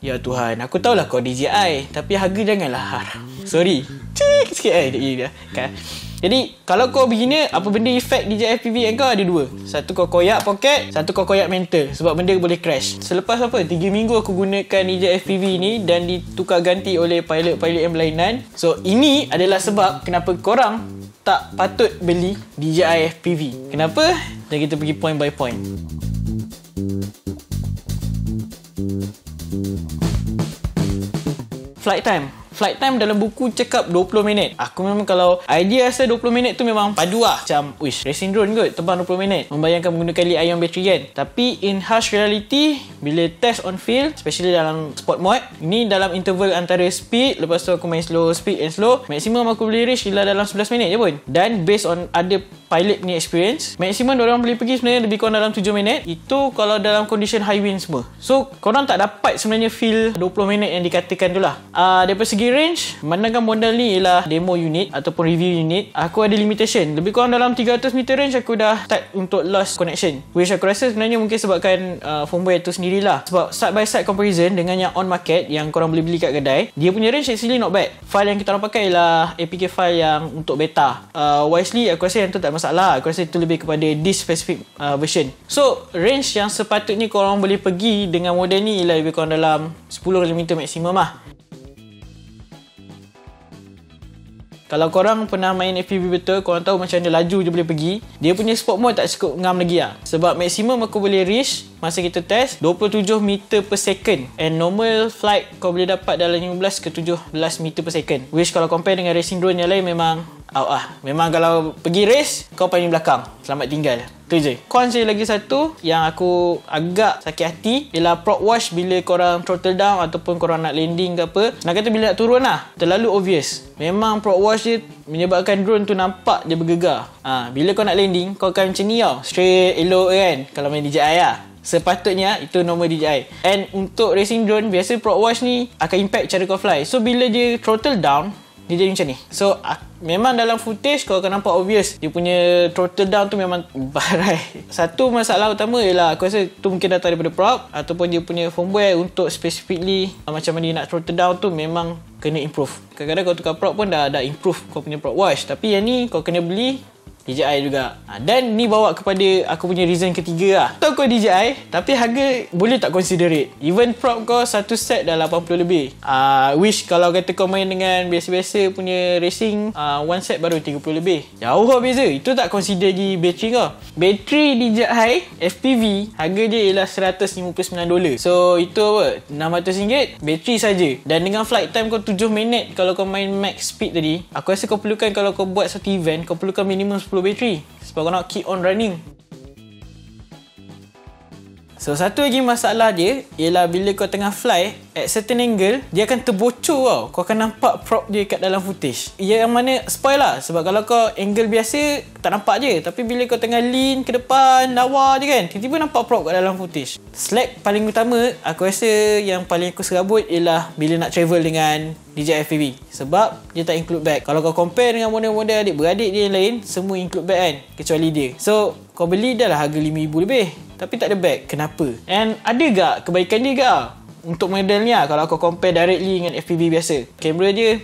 Ya Tuhan, aku tahu lah kau DJI Tapi harga janganlah haram Sorry Cik sikit eh jadi dia kan. Jadi kalau kau begini apa benda efek DJI FPV yang kau ada dua. Satu kau koyak poket, satu kau koyak mental sebab benda boleh crash. Selepas apa 3 minggu aku gunakan DJI FPV ni dan ditukar ganti oleh pilot-pilot yang berlainan. So ini adalah sebab kenapa korang tak patut beli DJI FPV. Kenapa? Dan kita pergi point by point. flight time flight time dalam buku cakap 20 minit aku memang kalau idea rasa 20 minit tu memang padu lah macam wish racing drone kot terbang 20 minit membayangkan menggunakan lithium battery kan tapi in harsh reality bila test on field especially dalam sport mode ni dalam interval antara speed lepas tu aku main slow speed and slow maximum aku boleh reach ialah dalam 11 minit je pun dan based on ada pilot ni experience maksimum orang boleh pergi sebenarnya lebih kurang dalam 7 minit itu kalau dalam condition high wind semua so korang tak dapat sebenarnya feel 20 minit yang dikatakan tu lah uh, daripada segi segi range Memandangkan model ni Ialah demo unit Ataupun review unit Aku ada limitation Lebih kurang dalam 300 meter range Aku dah tag Untuk lost connection Which aku rasa sebenarnya Mungkin sebabkan uh, Firmware tu sendirilah Sebab side by side comparison Dengan yang on market Yang korang boleh beli kat kedai Dia punya range actually not bad File yang kita orang pakai Ialah APK file yang Untuk beta uh, Wisely aku rasa Yang tu tak masalah Aku rasa itu lebih kepada This specific uh, version So range yang sepatutnya Korang boleh pergi Dengan model ni Ialah lebih kurang dalam 10mm maksimum lah Kalau korang pernah main FPV betul, korang tahu macam mana laju je boleh pergi. Dia punya sport mode tak cukup ngam lagi lah. Sebab maksimum aku boleh reach masa kita test 27 meter per second. And normal flight kau boleh dapat dalam 15 ke 17 meter per second. Which kalau compare dengan racing drone yang lain memang out lah. Memang kalau pergi race, kau pergi belakang. Selamat tinggal. Itu je. Konsep lagi satu yang aku agak sakit hati ialah prop wash bila korang throttle down ataupun korang nak landing ke apa. Nak kata bila nak turun lah. Terlalu obvious. Memang prop wash dia menyebabkan drone tu nampak dia bergegar. Ha, bila kau nak landing, kau akan macam ni tau. Straight, elok kan. Kalau main DJI lah. Sepatutnya itu normal DJI And untuk racing drone Biasa prop wash ni Akan impact cara kau fly So bila dia throttle down dia jadi macam ni so uh, memang dalam footage kau akan nampak obvious dia punya throttle down tu memang barai satu masalah utama ialah aku rasa tu mungkin datang daripada prop ataupun dia punya firmware untuk specifically ah, macam mana dia nak throttle down tu memang kena improve kadang-kadang kau tukar prop pun dah, dah improve kau punya prop wash tapi yang ni kau kena beli DJI juga ha, Dan ni bawa kepada aku punya reason ketiga lah Tahu kau DJI Tapi harga boleh tak consider it. Even prop kau satu set dah 80 lebih uh, Wish kalau kata kau main dengan biasa-biasa punya racing uh, One set baru 30 lebih Jauh lah beza Itu tak consider di bateri kau Bateri DJI FPV Harga dia ialah 159 dolar So itu apa 600 ringgit Bateri saja. Dan dengan flight time kau 7 minit Kalau kau main max speed tadi Aku rasa kau perlukan kalau kau buat satu event Kau perlukan minimum 10 battery sebab kau nak keep on running So satu lagi masalah dia ialah bila kau tengah fly at certain angle dia akan terbocor tau. Kau akan nampak prop dia kat dalam footage. Ia yang mana spoil lah sebab kalau kau angle biasa tak nampak je tapi bila kau tengah lean ke depan lawa je kan tiba-tiba nampak prop kat dalam footage. Slack paling utama aku rasa yang paling aku serabut ialah bila nak travel dengan DJI FPV sebab dia tak include bag. Kalau kau compare dengan model-model adik-beradik dia yang lain semua include bag kan kecuali dia. So kau beli dah lah harga RM5,000 lebih. Tapi tak ada beg. Kenapa? And ada gak kebaikan dia gak? Untuk model ni lah kalau kau compare directly dengan FPV biasa. Kamera dia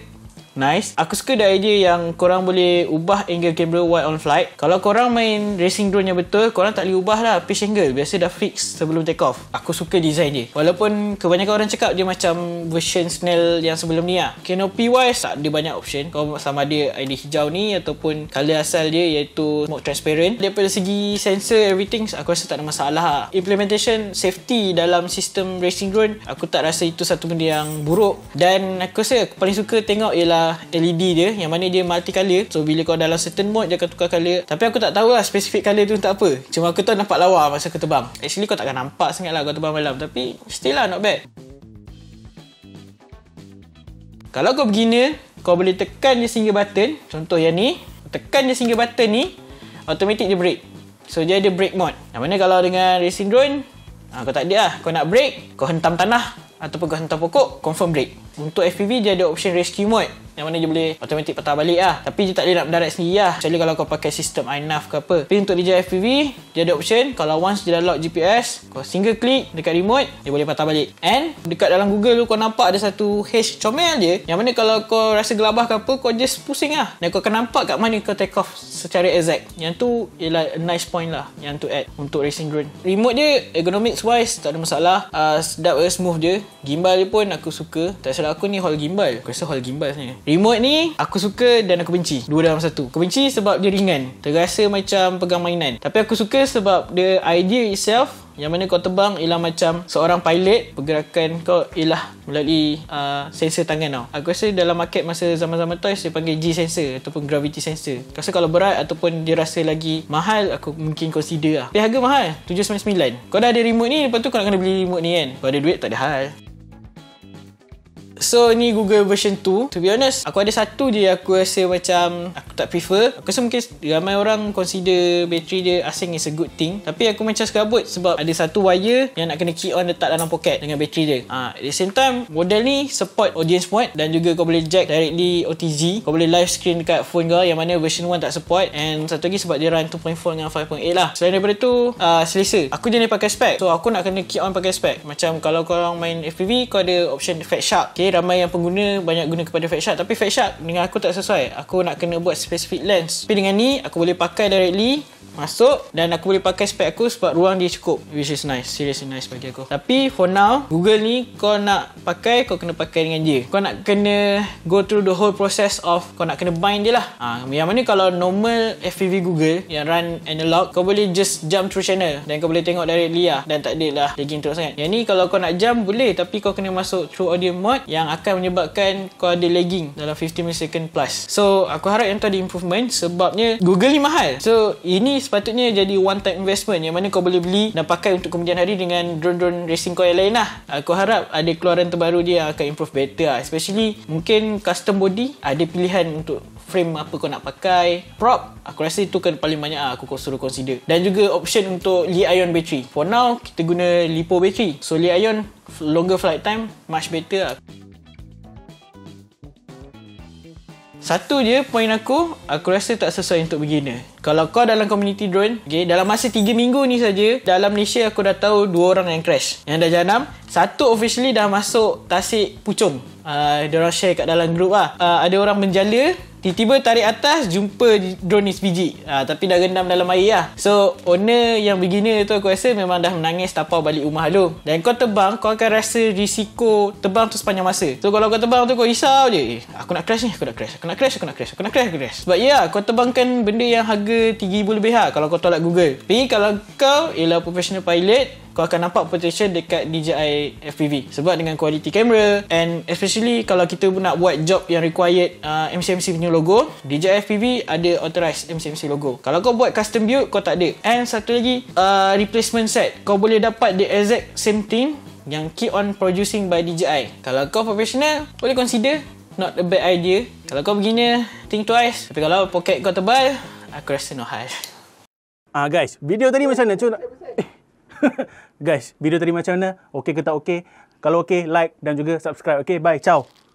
nice. Aku suka the idea yang korang boleh ubah angle camera wide on flight. Kalau korang main racing drone yang betul, korang tak boleh ubah lah pitch angle. Biasa dah fix sebelum take off. Aku suka design dia. Walaupun kebanyakan orang cakap dia macam version snail yang sebelum ni lah. Canopy wise tak ada banyak option. Kau sama ada ID hijau ni ataupun colour asal dia iaitu smoke transparent. Daripada segi sensor everything, aku rasa tak ada masalah lah. Implementation safety dalam sistem racing drone, aku tak rasa itu satu benda yang buruk. Dan aku rasa aku paling suka tengok ialah LED dia yang mana dia multi color so bila kau dalam certain mode dia akan tukar color tapi aku tak tahu lah specific color tu untuk apa cuma aku tahu nampak lawa masa aku terbang actually kau takkan nampak sangat lah kau terbang malam tapi still lah not bad kalau kau beginner kau boleh tekan je single button contoh yang ni tekan je single button ni automatic dia break so dia ada break mode yang mana kalau dengan racing drone ha, kau tak ada lah kau nak break kau hentam tanah ataupun kau hentam pokok confirm break untuk FPV dia ada option rescue mode Yang mana dia boleh automatic patah balik lah Tapi dia tak boleh nak mendarat sendiri lah Macam kalau kau pakai sistem INAV ke apa Tapi untuk DJI FPV Dia ada option Kalau once dia dah lock GPS Kau single click dekat remote Dia boleh patah balik And dekat dalam Google tu kau nampak ada satu H comel je. Yang mana kalau kau rasa gelabah ke apa Kau just pusing lah Dan kau akan nampak kat mana kau take off secara exact Yang tu ialah a nice point lah Yang tu add untuk racing drone Remote dia ergonomics wise tak ada masalah uh, Sedap ke smooth je. Gimbal dia pun aku suka Tak kalau aku ni hall gimbal aku rasa hall gimbal ni remote ni aku suka dan aku benci dua dalam satu aku benci sebab dia ringan terasa macam pegang mainan tapi aku suka sebab the idea itself yang mana kau tebang ialah macam seorang pilot Pergerakan kau ialah melalui uh, sensor tangan tau Aku rasa dalam market masa zaman-zaman toys Dia panggil G-sensor ataupun gravity sensor Aku rasa kalau berat ataupun dia rasa lagi mahal Aku mungkin consider lah Tapi harga mahal, RM799 Kau dah ada remote ni, lepas tu kau nak kena beli remote ni kan Kau ada duit, tak ada hal So ni Google version 2 To be honest Aku ada satu je Aku rasa macam Aku tak prefer Aku rasa mungkin Ramai orang consider Bateri dia asing is a good thing Tapi aku macam serabut Sebab ada satu wire Yang nak kena key on Letak dalam poket Dengan bateri dia ha, At the same time Model ni support audience port Dan juga kau boleh jack Directly OTG Kau boleh live screen Dekat phone kau Yang mana version 1 tak support And satu lagi Sebab dia run 2.4 Dengan 5.8 lah Selain daripada tu uh, Selesa Aku jenis pakai spec So aku nak kena key on Pakai spec Macam kalau kau orang main FPV Kau ada option Fat shark Okay okay, ramai yang pengguna banyak guna kepada fat shark tapi fat shark dengan aku tak sesuai aku nak kena buat specific lens tapi dengan ni aku boleh pakai directly masuk dan aku boleh pakai spek aku sebab ruang dia cukup which is nice seriously nice bagi aku tapi for now Google ni kau nak pakai kau kena pakai dengan dia kau nak kena go through the whole process of kau nak kena bind dia lah ha, yang mana kalau normal FPV Google yang run analog kau boleh just jump through channel dan kau boleh tengok directly lah dan takde lah dia lagging teruk sangat yang ni kalau kau nak jump boleh tapi kau kena masuk through audio mode yang akan menyebabkan kau ada lagging dalam 15 second plus. So aku harap yang tu ada improvement sebabnya Google ni mahal. So ini sepatutnya jadi one time investment yang mana kau boleh beli dan pakai untuk kemudian hari dengan drone-drone racing kau yang lain lah. Aku harap ada keluaran terbaru dia akan improve better lah. Especially mungkin custom body ada pilihan untuk frame apa kau nak pakai prop aku rasa itu kan paling banyak lah aku kau suruh consider dan juga option untuk li-ion battery for now kita guna lipo battery so li-ion longer flight time much better lah. Satu je point aku, aku rasa tak sesuai untuk beginner. Kalau kau dalam community drone, okay, dalam masa 3 minggu ni saja dalam Malaysia aku dah tahu dua orang yang crash. Yang dah janam, satu officially dah masuk tasik pucung. Uh, ah, dia orang share kat dalam grup lah. Uh, ada orang menjala, Tiba-tiba tarik atas Jumpa drone ni sepiji ha, ah, Tapi dah rendam dalam air lah So owner yang begini tu aku rasa Memang dah menangis tapau balik rumah lu Dan kau tebang, Kau akan rasa risiko tebang tu sepanjang masa So kalau kau tebang tu kau risau je eh, Aku nak crash ni aku nak crash Aku nak crash aku nak crash Aku nak crash aku crash Sebab ya yeah, kau tebangkan benda yang harga 3000 lebih lah Kalau kau tolak Google Tapi kalau kau ialah professional pilot kau akan nampak potential dekat DJI FPV sebab dengan quality camera and especially kalau kita nak buat job yang required uh, MCMC punya logo DJI FPV ada authorized MCMC logo kalau kau buat custom build kau tak ada and satu lagi uh, replacement set kau boleh dapat the exact same thing yang keep on producing by DJI kalau kau professional boleh consider not a bad idea kalau kau beginner think twice tapi kalau pocket kau tebal aku rasa no hal Ah uh, guys, video tadi macam mana? Cuba guys, video tadi macam mana? Okey ke tak okey? Kalau okey, like dan juga subscribe. Okey, bye. Ciao.